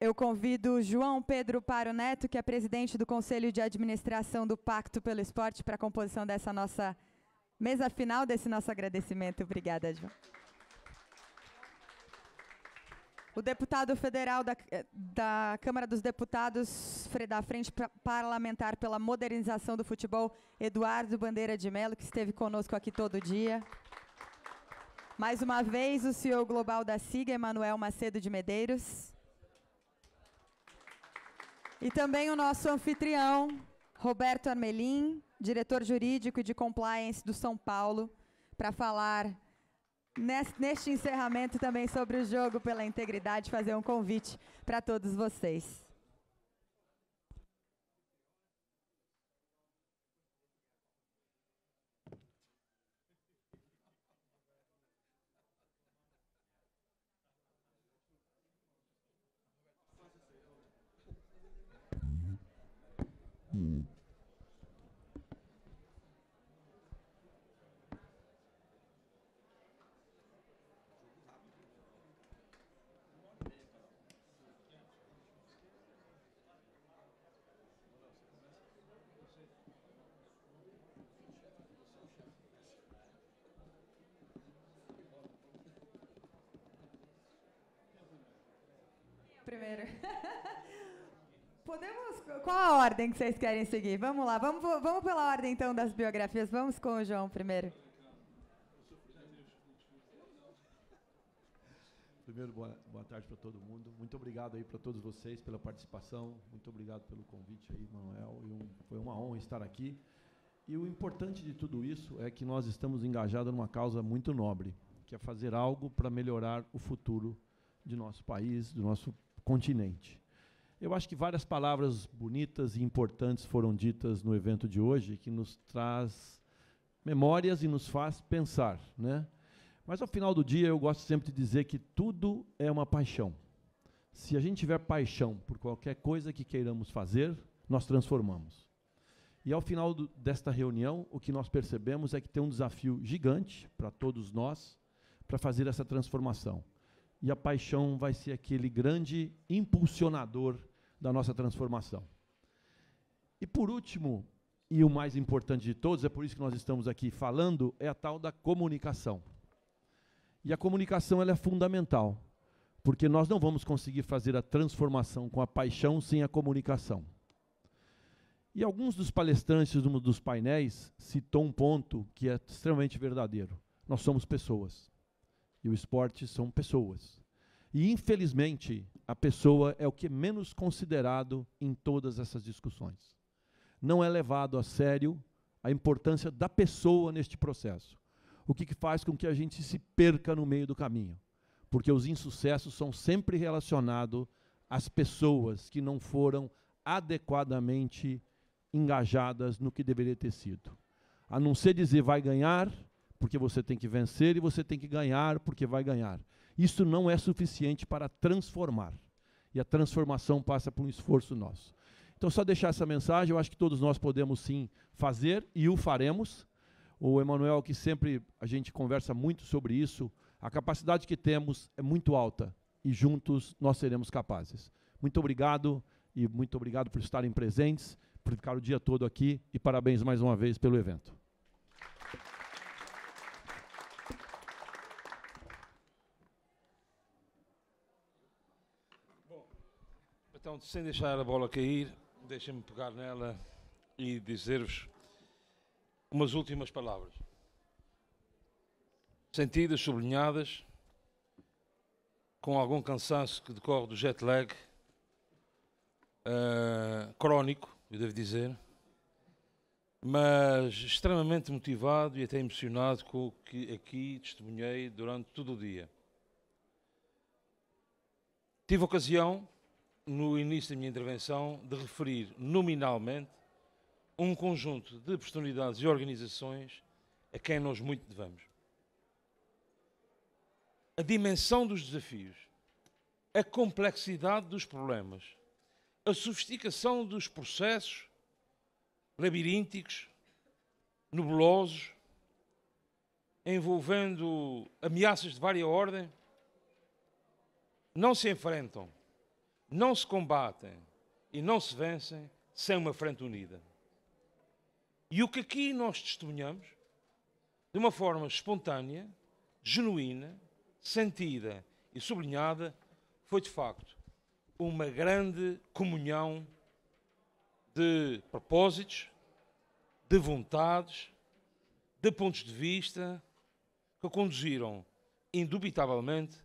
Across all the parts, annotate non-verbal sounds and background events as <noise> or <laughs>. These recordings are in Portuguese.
Eu convido João Pedro Paro Neto, que é presidente do Conselho de Administração do Pacto pelo Esporte, para a composição dessa nossa mesa final, desse nosso agradecimento. Obrigada, João. O deputado federal da, eh, da Câmara dos Deputados, da Frente Parlamentar pela Modernização do Futebol, Eduardo Bandeira de Mello, que esteve conosco aqui todo dia. Mais uma vez, o CEO global da SIGA, Emanuel Macedo de Medeiros. E também o nosso anfitrião, Roberto Armelim, diretor jurídico e de compliance do São Paulo, para falar neste encerramento também sobre o jogo pela integridade, fazer um convite para todos vocês. Primeiro. <laughs> Podemos. Qual a ordem que vocês querem seguir? Vamos lá, vamos, vamos pela ordem então das biografias. Vamos com o João primeiro. Primeiro, boa, boa tarde para todo mundo. Muito obrigado aí para todos vocês pela participação. Muito obrigado pelo convite aí, Manuel. Um, foi uma honra estar aqui. E o importante de tudo isso é que nós estamos engajados numa causa muito nobre, que é fazer algo para melhorar o futuro de nosso país, do nosso continente. Eu acho que várias palavras bonitas e importantes foram ditas no evento de hoje, que nos traz memórias e nos faz pensar, né? Mas ao final do dia eu gosto sempre de dizer que tudo é uma paixão. Se a gente tiver paixão por qualquer coisa que queiramos fazer, nós transformamos. E ao final do, desta reunião, o que nós percebemos é que tem um desafio gigante para todos nós para fazer essa transformação. E a paixão vai ser aquele grande impulsionador da nossa transformação. E por último, e o mais importante de todos, é por isso que nós estamos aqui falando, é a tal da comunicação. E a comunicação ela é fundamental, porque nós não vamos conseguir fazer a transformação com a paixão sem a comunicação. E alguns dos palestrantes um dos painéis citou um ponto que é extremamente verdadeiro. Nós somos pessoas. E o esporte são pessoas. E, infelizmente, a pessoa é o que é menos considerado em todas essas discussões. Não é levado a sério a importância da pessoa neste processo. O que, que faz com que a gente se perca no meio do caminho. Porque os insucessos são sempre relacionados às pessoas que não foram adequadamente engajadas no que deveria ter sido. A não ser dizer vai ganhar, porque você tem que vencer, e você tem que ganhar, porque vai ganhar. Isso não é suficiente para transformar. E a transformação passa por um esforço nosso. Então, só deixar essa mensagem, eu acho que todos nós podemos sim fazer e o faremos. O Emanuel, que sempre a gente conversa muito sobre isso, a capacidade que temos é muito alta e juntos nós seremos capazes. Muito obrigado e muito obrigado por estarem presentes, por ficar o dia todo aqui e parabéns mais uma vez pelo evento. Então, sem deixar a bola cair, deixem-me pegar nela e dizer-vos umas últimas palavras. Sentidas, sublinhadas, com algum cansaço que decorre do jet lag, uh, crónico, eu devo dizer, mas extremamente motivado e até emocionado com o que aqui testemunhei durante todo o dia. Tive ocasião no início da minha intervenção, de referir nominalmente um conjunto de personalidades e organizações a quem nós muito devemos. A dimensão dos desafios, a complexidade dos problemas, a sofisticação dos processos labirínticos, nebulosos, envolvendo ameaças de várias ordem, não se enfrentam não se combatem e não se vencem sem uma frente unida. E o que aqui nós testemunhamos, de uma forma espontânea, genuína, sentida e sublinhada, foi de facto uma grande comunhão de propósitos, de vontades, de pontos de vista que conduziram, indubitavelmente,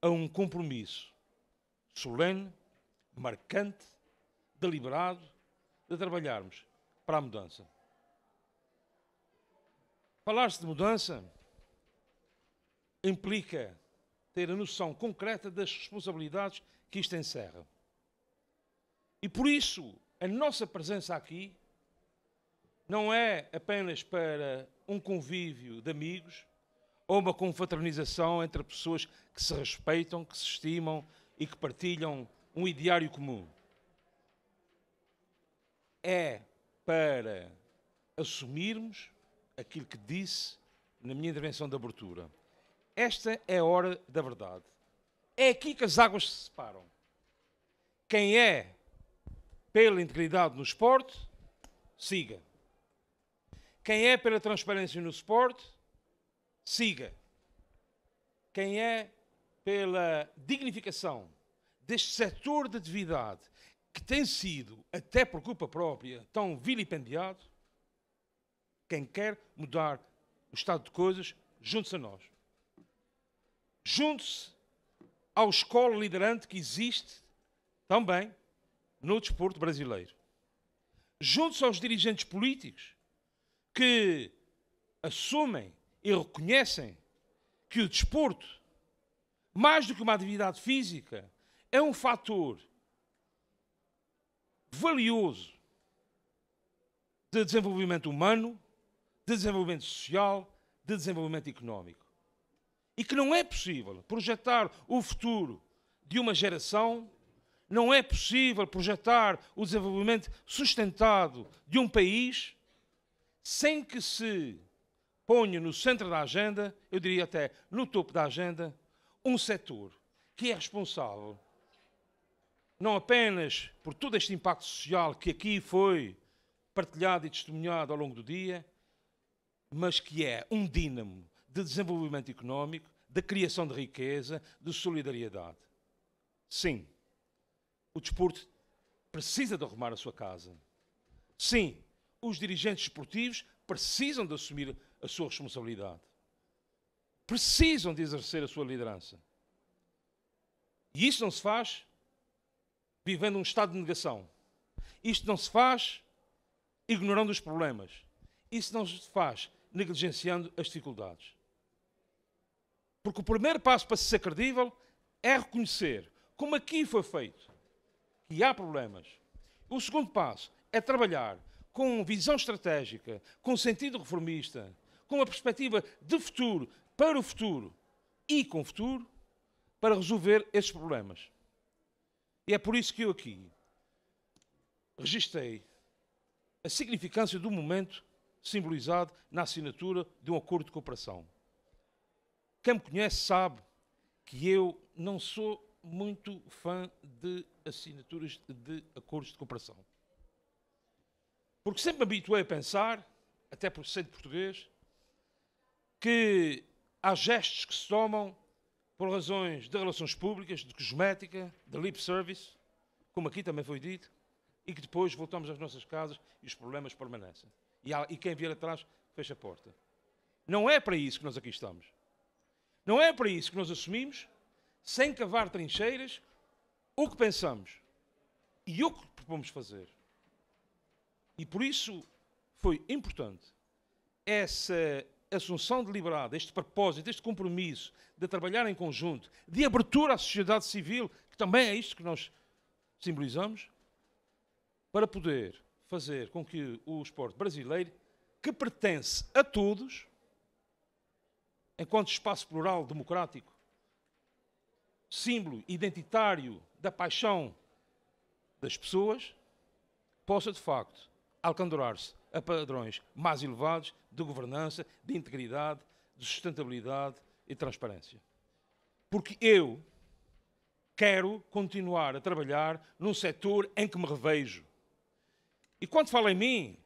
a um compromisso solene, marcante, deliberado de trabalharmos para a mudança. Falar-se de mudança implica ter a noção concreta das responsabilidades que isto encerra. E por isso, a nossa presença aqui não é apenas para um convívio de amigos ou uma confraternização entre pessoas que se respeitam, que se estimam, e que partilham um ideário comum. É para assumirmos aquilo que disse na minha intervenção de abertura. Esta é a hora da verdade. É aqui que as águas se separam. Quem é pela integridade no esporte, siga. Quem é pela transparência no esporte, siga. Quem é pela dignificação deste setor de atividade que tem sido, até por culpa própria, tão vilipendiado, quem quer mudar o estado de coisas, junte-se a nós. Junte-se ao escola liderante que existe também no desporto brasileiro. Junte-se aos dirigentes políticos que assumem e reconhecem que o desporto mais do que uma atividade física, é um fator valioso de desenvolvimento humano, de desenvolvimento social, de desenvolvimento económico. E que não é possível projetar o futuro de uma geração, não é possível projetar o desenvolvimento sustentado de um país sem que se ponha no centro da agenda, eu diria até no topo da agenda, um setor que é responsável não apenas por todo este impacto social que aqui foi partilhado e testemunhado ao longo do dia, mas que é um dínamo de desenvolvimento económico, de criação de riqueza, de solidariedade. Sim, o desporto precisa de arrumar a sua casa. Sim, os dirigentes esportivos precisam de assumir a sua responsabilidade precisam de exercer a sua liderança. E isto não se faz vivendo um estado de negação. Isto não se faz ignorando os problemas. Isto não se faz negligenciando as dificuldades. Porque o primeiro passo para ser credível é reconhecer, como aqui foi feito, que há problemas. O segundo passo é trabalhar com visão estratégica, com sentido reformista, com a perspectiva de futuro, para o futuro e com o futuro para resolver esses problemas. E é por isso que eu aqui registrei a significância do momento simbolizado na assinatura de um acordo de cooperação. Quem me conhece sabe que eu não sou muito fã de assinaturas de acordos de cooperação. Porque sempre me habituei a pensar, até por ser português, que Há gestos que se tomam por razões de relações públicas, de cosmética, de lip service, como aqui também foi dito, e que depois voltamos às nossas casas e os problemas permanecem. E, há, e quem vier atrás fecha a porta. Não é para isso que nós aqui estamos. Não é para isso que nós assumimos, sem cavar trincheiras, o que pensamos e o que propomos fazer. E por isso foi importante essa assunção deliberada, este propósito, este compromisso de trabalhar em conjunto, de abertura à sociedade civil, que também é isto que nós simbolizamos, para poder fazer com que o esporte brasileiro, que pertence a todos, enquanto espaço plural, democrático, símbolo identitário da paixão das pessoas, possa de facto alcandorar-se a padrões mais elevados de governança, de integridade, de sustentabilidade e transparência. Porque eu quero continuar a trabalhar num setor em que me revejo. E quando falo em mim,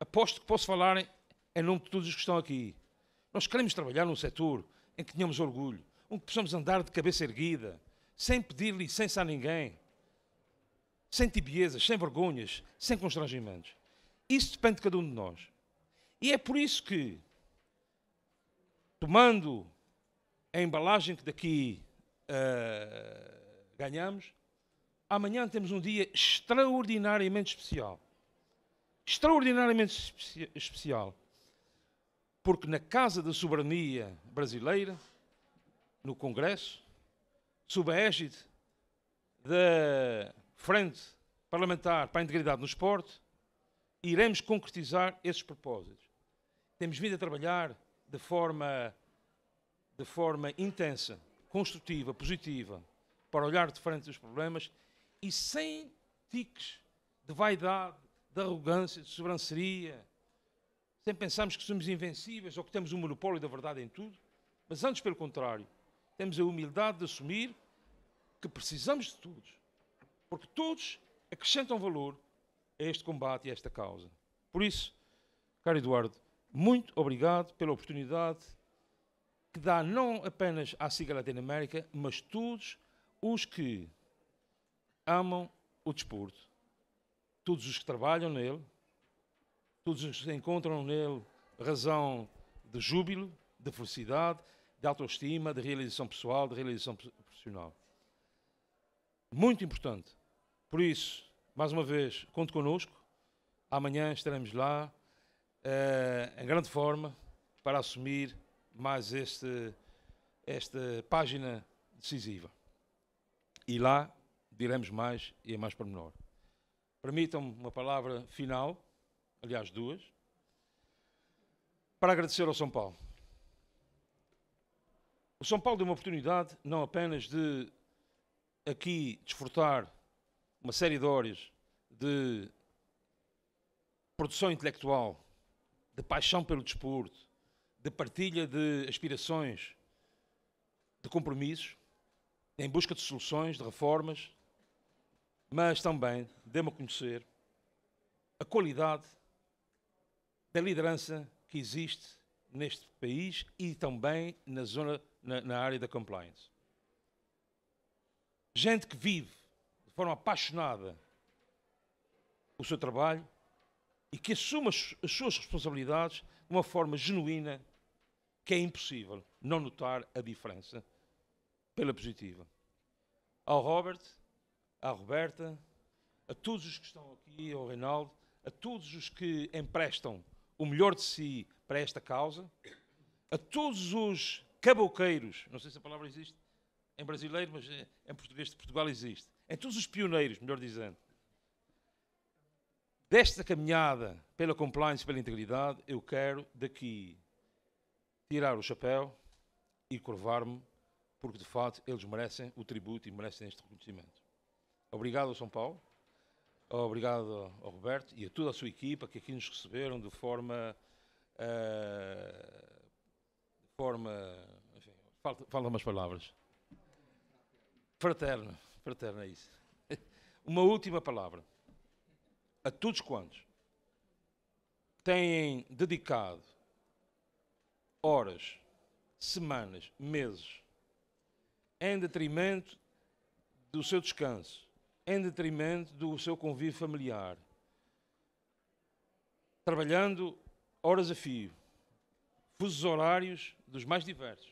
aposto que posso falar em, em nome de todos os que estão aqui. Nós queremos trabalhar num setor em que tenhamos orgulho, onde possamos andar de cabeça erguida, sem pedir licença a ninguém, sem tibiezas, sem vergonhas, sem constrangimentos. Isso depende de cada um de nós. E é por isso que, tomando a embalagem que daqui uh, ganhamos, amanhã temos um dia extraordinariamente especial. Extraordinariamente especial. Porque na Casa da Soberania Brasileira, no Congresso, sob a égide da Frente Parlamentar para a Integridade no Esporte, iremos concretizar esses propósitos. Temos vindo a trabalhar de forma, de forma intensa, construtiva, positiva, para olhar de frente os problemas e sem tiques de vaidade, de arrogância, de sobranceria, sem pensarmos que somos invencíveis ou que temos o um monopólio da verdade em tudo, mas antes pelo contrário, temos a humildade de assumir que precisamos de todos, porque todos acrescentam valor este combate e esta causa. Por isso, caro Eduardo, muito obrigado pela oportunidade que dá não apenas à SIGA Latino-América, mas todos os que amam o desporto, todos os que trabalham nele, todos os que encontram nele razão de júbilo, de felicidade, de autoestima, de realização pessoal, de realização profissional. Muito importante. Por isso, mais uma vez, conte connosco. Amanhã estaremos lá uh, em grande forma para assumir mais este, esta página decisiva. E lá diremos mais e é mais menor. Permitam-me uma palavra final, aliás, duas, para agradecer ao São Paulo. O São Paulo deu uma oportunidade não apenas de aqui desfrutar uma série de horas de produção intelectual, de paixão pelo desporto, de partilha de aspirações, de compromissos, em busca de soluções, de reformas, mas também deu-me a conhecer a qualidade da liderança que existe neste país e também na zona na, na área da compliance. Gente que vive forma apaixonada o seu trabalho e que assuma as suas responsabilidades de uma forma genuína, que é impossível não notar a diferença pela positiva. Ao Robert, à Roberta, a todos os que estão aqui, ao Reinaldo, a todos os que emprestam o melhor de si para esta causa, a todos os caboqueiros, não sei se a palavra existe em brasileiro, mas em português de Portugal existe, em é todos os pioneiros, melhor dizendo, desta caminhada pela compliance, pela integridade, eu quero daqui tirar o chapéu e curvar-me, porque de fato eles merecem o tributo e merecem este reconhecimento. Obrigado ao São Paulo, obrigado ao Roberto e a toda a sua equipa que aqui nos receberam de forma. Uh, de forma. Enfim, falta, faltam umas palavras. Fraterno fraterno, é isso. <laughs> Uma última palavra. A todos quantos têm dedicado horas, semanas, meses, em detrimento do seu descanso, em detrimento do seu convívio familiar, trabalhando horas a fio, fusos horários dos mais diversos,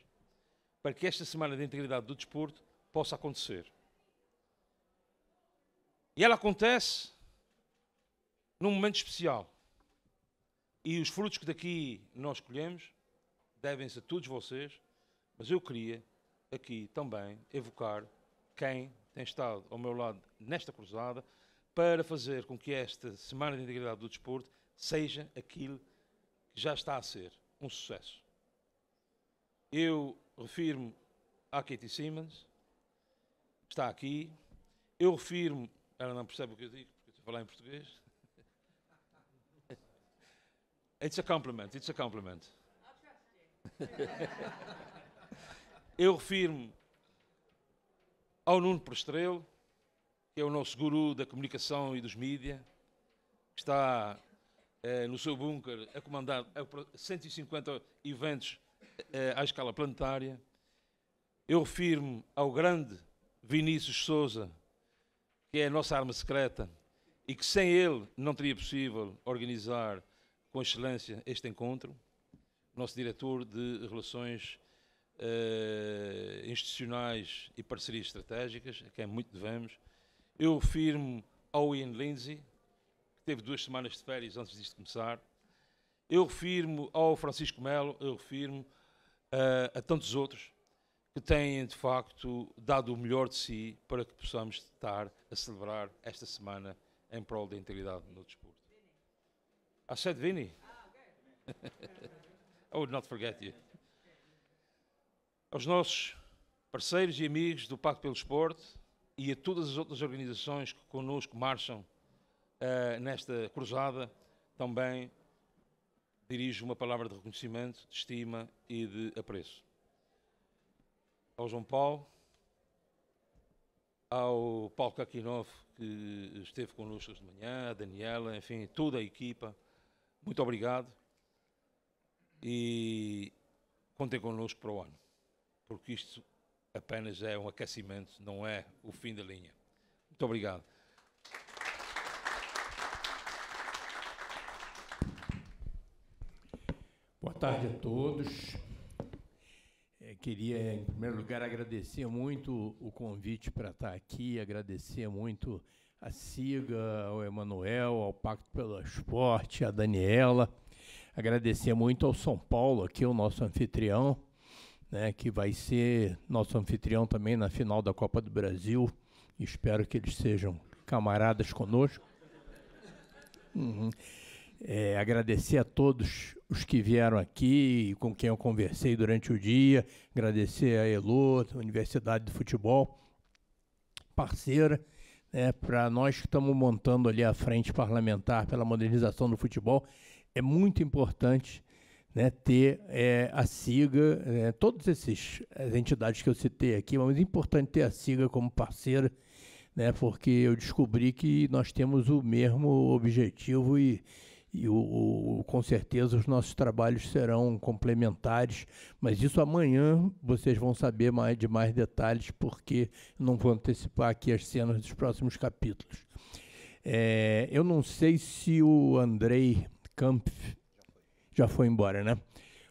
para que esta semana de integridade do desporto possa acontecer. E ela acontece num momento especial. E os frutos que daqui nós colhemos devem-se a todos vocês, mas eu queria aqui também evocar quem tem estado ao meu lado nesta cruzada para fazer com que esta Semana de Integridade do Desporto seja aquilo que já está a ser um sucesso. Eu refirmo a à Katie Simmons, que está aqui, eu refirmo ela não percebe o que eu digo, porque eu estou a falar em português. <laughs> It's a compliment, it's a compliment. eu refiro-me ao Nuno Prestrelo, que é o nosso guru da comunicação e dos mídias, que está eh, no seu bunker a comandar 150 eventos eh, à escala planetária. Eu refiro-me ao grande Vinícius Souza, que é a nossa arma secreta, e que sem ele não teria possível organizar com excelência este encontro, nosso diretor de Relações uh, Institucionais e Parcerias Estratégicas, a quem muito devemos, eu firmo ao Ian Lindsay, que teve duas semanas de férias antes disto começar, eu firmo ao Francisco Melo, eu firmo uh, eh, a tantos outros que têm de facto dado o melhor de si para que possamos estar a celebrar esta semana em prol da integridade no desporto. I said Vini. Ah, <laughs> I would not forget you. Aos nossos parceiros e amigos do Pacto pelo Esporte e a todas as outras organizações que connosco marcham uh, nesta cruzada, também dirijo uma palavra de reconhecimento, de estima e de apreço ao João Paulo, ao Paulo Kakinov, que esteve connosco de manhã, a Daniela, enfim, toda a equipa. Muito obrigado e contem connosco para o ano, porque isto apenas é um aquecimento, não é o fim da linha. Muito obrigado. Boa tarde a todos queria, é, em primeiro lugar, agradecer muito o convite para estar tá aqui, agradecer muito a Siga, ao Emanuel, ao Pacto pelo Esporte, a Daniela, agradecer muito ao São Paulo, aqui o nosso anfitrião, né, que vai ser nosso anfitrião também na final da Copa do Brasil. Espero que eles sejam camaradas conosco. Uhum. É, agradecer a todos os que vieram aqui, com quem eu conversei durante o dia, agradecer a Elô, Universidade de Futebol, parceira, né, para nós que estamos montando ali a frente parlamentar pela modernização do futebol, é muito importante né, ter é, a SIGA, é, né, todas essas entidades que eu citei aqui, mas é importante ter a SIGA como parceira, né, porque eu descobri que nós temos o mesmo objetivo e e o, o, com certeza os nossos trabalhos serão complementares, mas isso amanhã vocês vão saber mais, de mais detalhes, porque não vou antecipar aqui as cenas dos próximos capítulos. É, eu não sei se o Andrei Kampf já foi embora, né?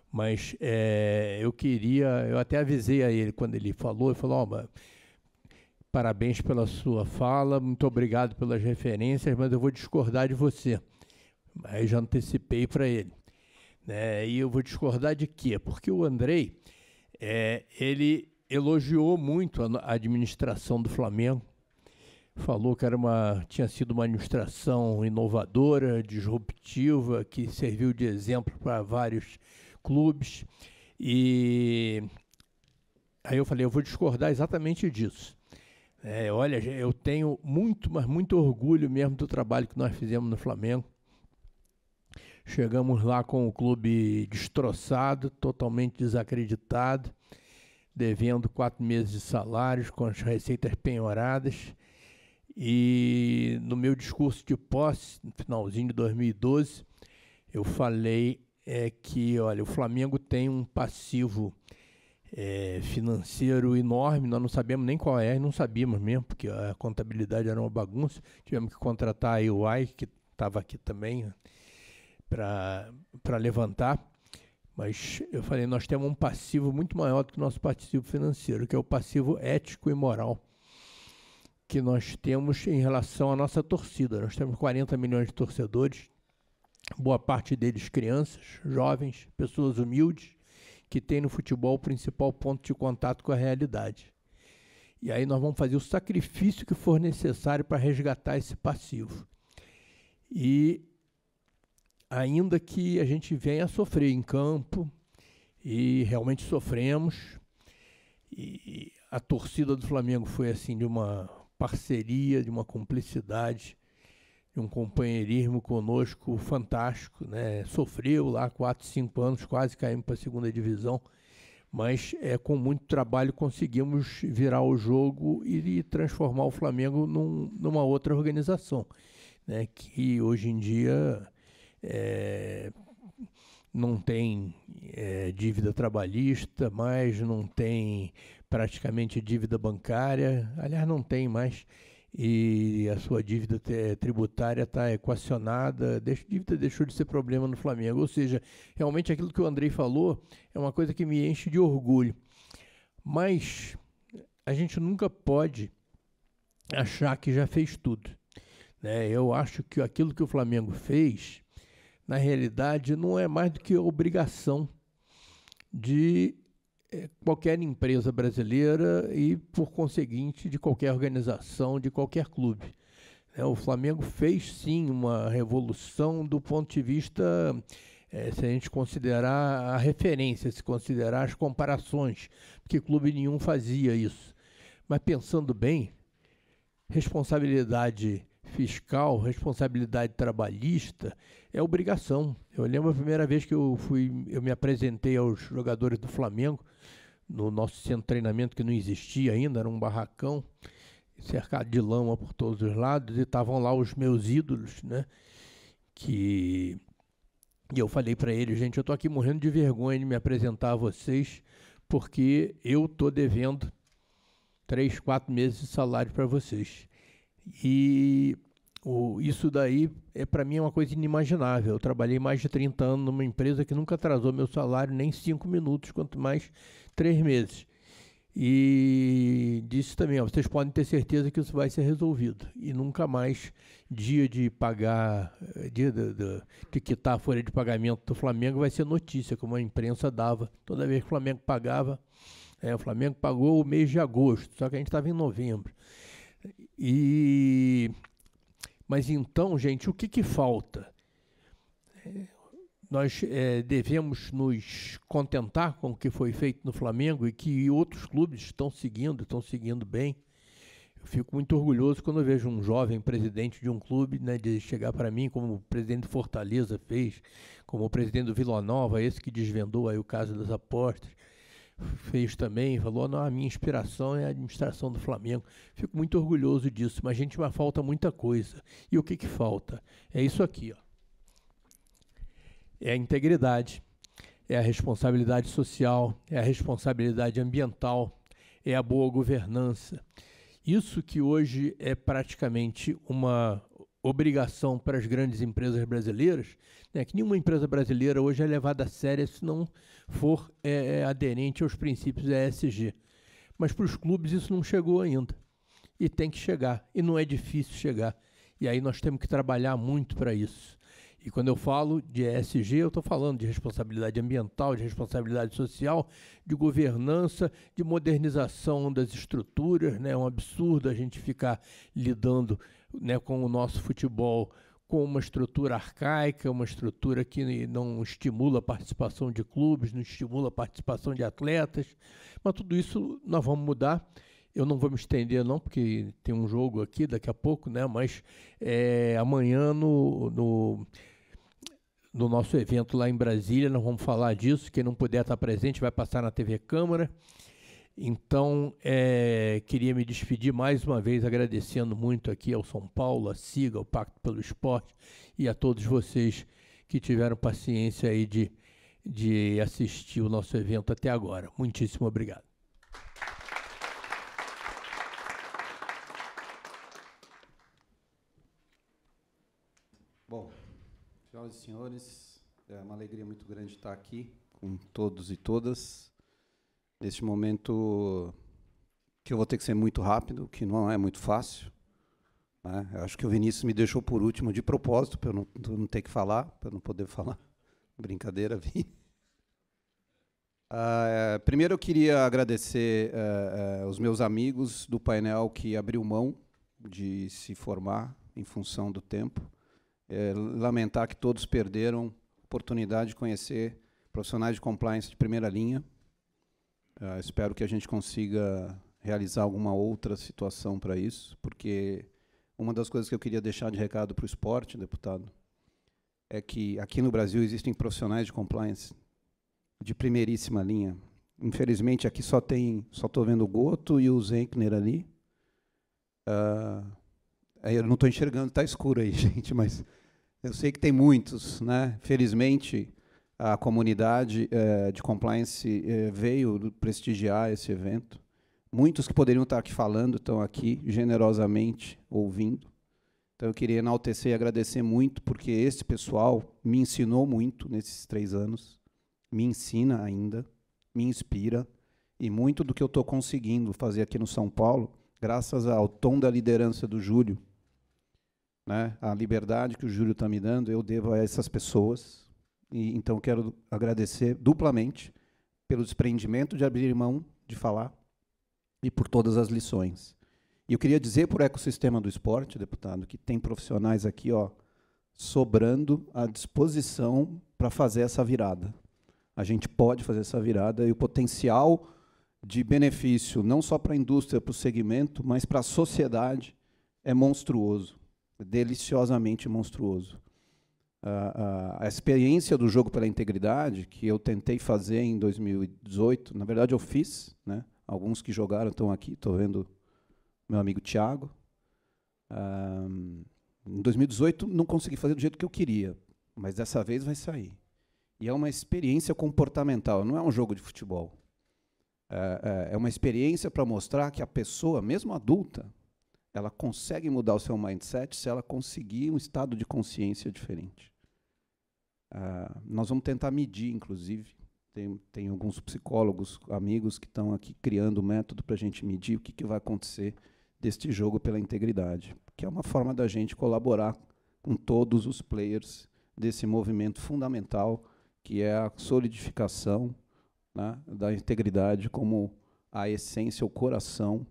Mas é, eu queria, eu até avisei a ele quando ele falou, ele falou, oh, parabéns pela sua fala, muito obrigado pelas referências, mas eu vou discordar de você. Aí já antecipei para ele. Né? E eu vou discordar de quê? Porque o Andrei, é, ele elogiou muito a administração do Flamengo, falou que era uma, tinha sido uma administração inovadora, disruptiva, que serviu de exemplo para vários clubes. E aí eu falei, eu vou discordar exatamente disso. É, olha, eu tenho muito, mas muito orgulho mesmo do trabalho que nós fizemos no Flamengo. Chegamos lá com o clube destroçado, totalmente desacreditado, devendo quatro meses de salários, com as receitas penhoradas. E no meu discurso de posse, no finalzinho de 2012, eu falei é, que, olha, o Flamengo tem um passivo é, financeiro enorme, nós não sabemos nem qual é, não sabíamos mesmo, porque a contabilidade era uma bagunça. Tivemos que contratar a EY, que estava aqui também, para levantar, mas eu falei, nós temos um passivo muito maior do que o nosso passivo financeiro, que é o passivo ético e moral que nós temos em relação à nossa torcida. Nós temos 40 milhões de torcedores, boa parte deles crianças, jovens, pessoas humildes, que têm no futebol o principal ponto de contato com a realidade. E aí nós vamos fazer o sacrifício que for necessário para resgatar esse passivo. E ainda que a gente venha a sofrer em campo, e realmente sofremos. E a torcida do Flamengo foi assim de uma parceria, de uma cumplicidade, de um companheirismo conosco fantástico, né? Sofreu lá quatro, cinco anos, quase caímos para a segunda divisão, mas é com muito trabalho conseguimos virar o jogo e, e transformar o Flamengo num, numa outra organização, né? Que hoje em dia é, não tem é, dívida trabalhista, mais não tem praticamente dívida bancária, aliás, não tem mais, e a sua dívida tributária está equacionada, a dívida deixou de ser problema no Flamengo. Ou seja, realmente aquilo que o Andrei falou é uma coisa que me enche de orgulho. Mas a gente nunca pode achar que já fez tudo. Né? Eu acho que aquilo que o Flamengo fez na realidade, não é mais do que obrigação de eh, qualquer empresa brasileira e, por conseguinte, de qualquer organização, de qualquer clube. É, o Flamengo fez sim uma revolução do ponto de vista, eh, se a gente considerar a referência, se considerar as comparações, porque clube nenhum fazia isso. Mas pensando bem, responsabilidade fiscal, responsabilidade trabalhista, é obrigação. Eu lembro a primeira vez que eu fui, eu me apresentei aos jogadores do Flamengo no nosso centro de treinamento que não existia ainda, era um barracão cercado de lama por todos os lados e estavam lá os meus ídolos, né? Que e eu falei para eles, gente, eu tô aqui morrendo de vergonha de me apresentar a vocês porque eu tô devendo três, quatro meses de salário para vocês. E o, isso daí é para mim é uma coisa inimaginável. Eu trabalhei mais de 30 anos numa empresa que nunca atrasou meu salário nem cinco minutos, quanto mais três meses. E disse também, ó, vocês podem ter certeza que isso vai ser resolvido. E nunca mais dia de pagar, eh, dia de, de, de quitar a folha de pagamento do Flamengo vai ser notícia, como a imprensa dava. Toda vez que o Flamengo pagava, é, o Flamengo pagou o mês de agosto, só que a gente estava em novembro. E mas então, gente, o que, que falta? É, nós é, devemos nos contentar com o que foi feito no Flamengo e que outros clubes estão seguindo, estão seguindo bem. Eu fico muito orgulhoso quando eu vejo um jovem presidente de um clube né, de chegar para mim, como o presidente do Fortaleza fez, como o presidente do Vila Nova, esse que desvendou aí o caso das apostas fez também, falou: não, a minha inspiração é a administração do Flamengo. Fico muito orgulhoso disso, mas gente, mas falta muita coisa. E o que, que falta? É isso aqui, ó. É a integridade, é a responsabilidade social, é a responsabilidade ambiental, é a boa governança. Isso que hoje é praticamente uma, obrigação para as grandes empresas brasileiras, né, que nenhuma empresa brasileira hoje é levada a sério se não for é, é aderente aos princípios ESG. Mas para os clubes isso não chegou ainda. E tem que chegar. E não é difícil chegar. E aí nós temos que trabalhar muito para isso. E quando eu falo de ESG, eu estou falando de responsabilidade ambiental, de responsabilidade social, de governança, de modernização das estruturas. Né? É um absurdo a gente ficar lidando né, com o nosso futebol com uma estrutura arcaica, uma estrutura que não estimula a participação de clubes, não estimula a participação de atletas. Mas tudo isso nós vamos mudar. Eu não vou me estender, não, porque tem um jogo aqui daqui a pouco, né? Mas é, amanhã no, no no nosso evento lá em Brasília. Nós vamos falar disso. Quem não puder estar tá presente vai passar na TV Câmara. Então, é, queria me despedir mais uma vez, agradecendo muito aqui ao São Paulo, a SIGA, ao Pacto pelo Esporte e a todos vocês que tiveram paciência aí de, de assistir o nosso evento até agora. Muitíssimo obrigado. Bom, Senhoras e senhores, é uma alegria muito grande estar aqui com todos e todas. Neste momento que eu vou ter que ser muito rápido, que não é muito fácil. Né? acho que o Vinícius me deixou por último de propósito, para eu não, não ter que falar, para eu não poder <laughs> falar. Brincadeira, Vi. Uh, ah, é, primeiro eu queria agradecer uh, uh, os meus amigos do painel que abriu mão de se formar em função do tempo é, lamentar que todos perderam a oportunidade de conhecer profissionais de compliance de primeira linha. Ah, espero que a gente consiga realizar alguma outra situação para isso, porque uma das coisas que eu queria deixar de recado para o esporte, deputado, é que aqui no Brasil existem profissionais de compliance de primeiríssima linha. Infelizmente, aqui só tem, só estou vendo o Goto e o Zenkner ali. Uh, eu não estou enxergando, está escuro aí, <laughs> gente, mas eu sei que tem muitos. Né? Felizmente, a comunidade eh, de compliance eh, veio prestigiar esse evento. Muitos que poderiam estar aqui falando estão aqui, generosamente ouvindo. Então, eu queria enaltecer e agradecer muito, porque esse pessoal me ensinou muito nesses três anos, me ensina ainda, me inspira, e muito do que eu estou conseguindo fazer aqui no São Paulo, graças ao tom da liderança do Júlio, né? A liberdade que o Júlio está me dando, eu devo a essas pessoas. E, então, quero agradecer duplamente pelo desprendimento de abrir mão de falar e por todas as lições. E eu queria dizer para o ecossistema do esporte, deputado, que tem profissionais aqui ó, sobrando à disposição para fazer essa virada. A gente pode fazer essa virada e o potencial de benefício, não só para a indústria, para o segmento, mas para a sociedade, é monstruoso deliciosamente monstruoso. Uh, uh, a experiência do jogo pela integridade que eu tentei fazer em 2018, na verdade eu fiz, né? Alguns que jogaram estão aqui, estou vendo meu amigo Tiago. Uh, em 2018 não consegui fazer do jeito que eu queria, mas dessa vez vai sair. E é uma experiência comportamental, não é um jogo de futebol. É, é, é uma experiência para mostrar que a pessoa, mesmo adulta, ela consegue mudar o seu mindset se ela conseguir um estado de consciência diferente. Uh, nós vamos tentar medir, inclusive. Tem, tem alguns psicólogos, amigos, que estão aqui criando o um método para a gente medir o que, que vai acontecer deste jogo pela integridade, que é uma forma da gente colaborar com todos os players desse movimento fundamental que é a solidificação né, da integridade como a essência, o coração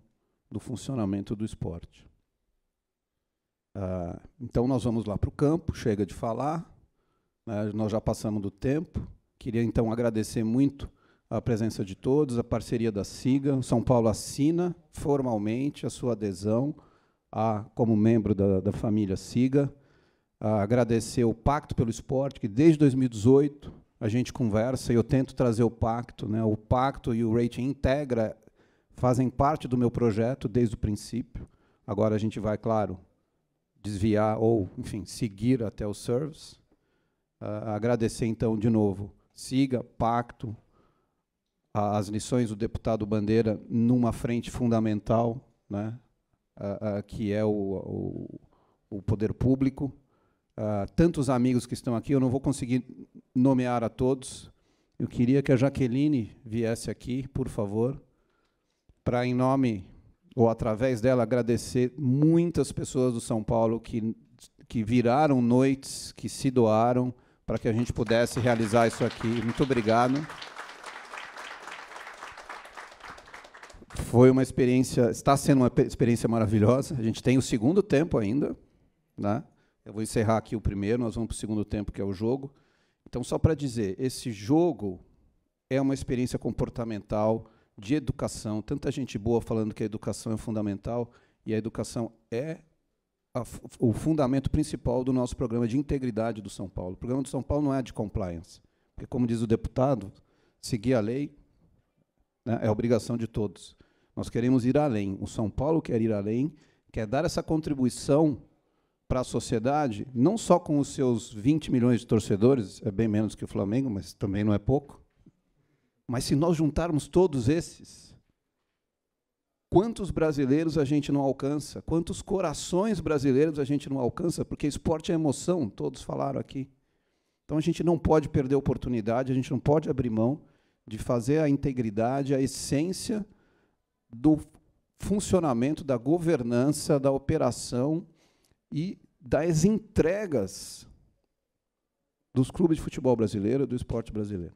do funcionamento do esporte. Ah, então nós vamos lá para o campo, chega de falar, né, nós já passamos do tempo. Queria então agradecer muito a presença de todos, a parceria da SIGA. São Paulo assina formalmente a sua adesão a, como membro da, da família SIGA. Ah, agradecer o Pacto pelo Esporte, que desde 2018 a gente conversa e eu tento trazer o pacto. Né? O pacto e o rating integra fazem parte do meu projeto desde o princípio. Agora a gente vai, claro, desviar ou, enfim, seguir até o service. Uh, agradecer, então, de novo, siga, pacto, as lições do deputado Bandeira numa frente fundamental, né, uh, uh, que é o, o, o poder público. tantos amigos que estão aqui, eu não vou conseguir nomear a todos. Eu queria que a Jaqueline viesse aqui, por favor para, em nome ou através dela, agradecer muitas pessoas do São Paulo que, que viraram noites, que se doaram para que a gente pudesse realizar isso aqui. Muito obrigado. Foi uma experiência, está sendo uma experiência maravilhosa. A gente tem o segundo tempo ainda, né? Eu vou encerrar aqui o primeiro, nós vamos para o segundo tempo, que é o jogo. Então, só para dizer, esse jogo é uma experiência comportamental de educação, tanta gente boa falando que a educação é fundamental, e a educação é a, o fundamento principal do nosso programa de integridade do São Paulo. O programa do São Paulo não é de compliance, porque, como diz o deputado, seguir a lei né, é obrigação de todos. Nós queremos ir além. O São Paulo quer ir além, quer dar essa contribuição para a sociedade, não só com os seus 20 milhões de torcedores, é bem menos que o Flamengo, mas também não é pouco, mas se nós juntarmos todos esses, quantos brasileiros a gente não alcança? Quantos corações brasileiros a gente não alcança? Porque esporte é emoção, todos falaram aqui. Então a gente não pode perder a oportunidade, a gente não pode abrir mão de fazer a integridade, a essência do funcionamento, da governança, da operação e das entregas dos clubes de futebol brasileiro, do esporte brasileiro.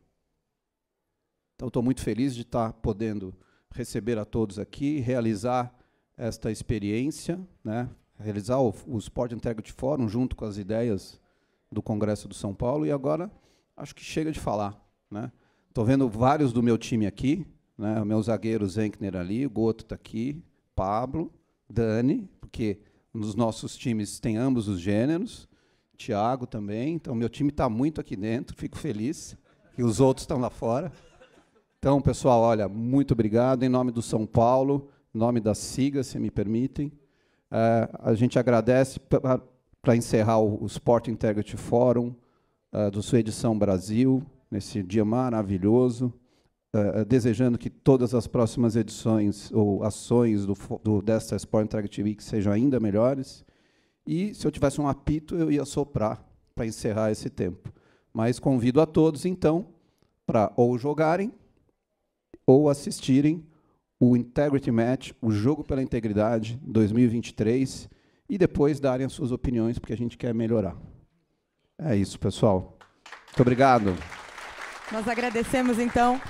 Então, estou muito feliz de estar tá podendo receber a todos aqui, realizar esta experiência, né? realizar o, o Sport Integrity Fórum junto com as ideias do Congresso do São Paulo. E agora, acho que chega de falar. Estou né? vendo vários do meu time aqui, né? o meu zagueiro Zenkner ali, o Goto está aqui, Pablo, Dani, porque nos nossos times tem ambos os gêneros, Thiago também. Então, meu time está muito aqui dentro, fico feliz. E os outros estão lá fora. Então, pessoal, olha, muito obrigado. Em nome do São Paulo, em nome da SIGA, se me permitem, eh, a gente agradece para encerrar o, o Sport Integrity Forum uh, do sua edição Brasil, nesse dia maravilhoso. Eh, desejando que todas as próximas edições ou ações do, do desta Sport Interactive Week sejam ainda melhores. E se eu tivesse um apito, eu ia soprar para encerrar esse tempo. Mas convido a todos, então, para ou jogarem ou assistirem o Integrity Match, o Jogo pela Integridade 2023, e depois darem as suas opiniões, porque a gente quer melhorar. É isso, pessoal. Muito obrigado. Nós agradecemos, então,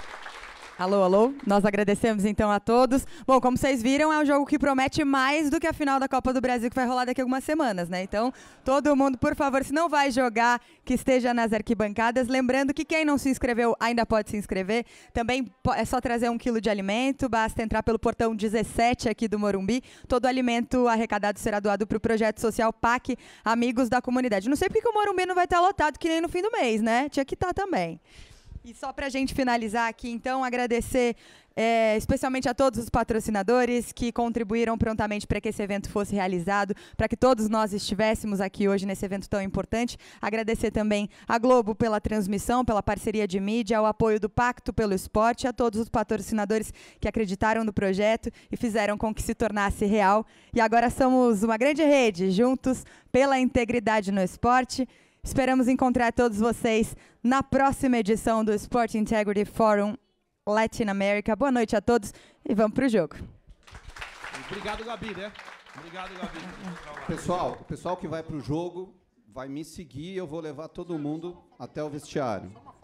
Alô, alô. Nós agradecemos então a todos. Bom, como vocês viram, é um jogo que promete mais do que a final da Copa do Brasil que vai rolar daqui a algumas semanas, né? Então, todo mundo, por favor, se não vai jogar, que esteja nas arquibancadas. Lembrando que quem não se inscreveu ainda pode se inscrever. Também é só trazer um quilo de alimento, basta entrar pelo portão 17 aqui do Morumbi. Todo alimento arrecadado será doado para o projeto social PAC Amigos da Comunidade. Não sei porque o Morumbi não vai estar lotado que nem no fim do mês, né? Tinha que estar também. E só para a gente finalizar aqui, então, agradecer é, especialmente a todos os patrocinadores que contribuíram prontamente para que esse evento fosse realizado, para que todos nós estivéssemos aqui hoje nesse evento tão importante. Agradecer também a Globo pela transmissão, pela parceria de mídia, ao apoio do Pacto pelo Esporte, a todos os patrocinadores que acreditaram no projeto e fizeram com que se tornasse real. E agora somos uma grande rede, juntos pela integridade no esporte. Esperamos encontrar todos vocês na próxima edição do Sport Integrity Forum America. Boa noite a todos e vamos para o jogo. Obrigado, Gabi, né? Obrigado, Gabi. Pessoal, o pessoal que vai para o jogo vai me seguir, eu vou levar todo mundo até o vestiário.